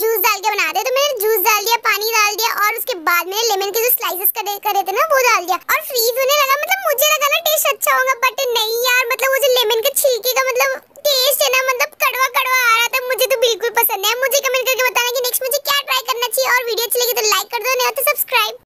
juice डाल के बना दे तो मैंने जूस डाल दिया पानी डाल दिया और उसके बाद मैंने लेमन के जो स्लाइसेस करे, करे थे ना वो डाल दिया और फ्रीज होने लगा मतलब मुझे लगा ना टेस्ट अच्छा होगा बट नहीं यार मतलब वो जो लेमन के छिलके का मतलब टेस्ट है ना मतलब कड़वा कड़वा आ रहा था मुझे तो बिल्कुल पसंद है मुझे कमेंट करके बताना कि नेक्स्ट मुझे क्या ट्राई करना चाहिए और वीडियो अच्छी लगी तो लाइक कर दो नहीं तो सब्सक्राइब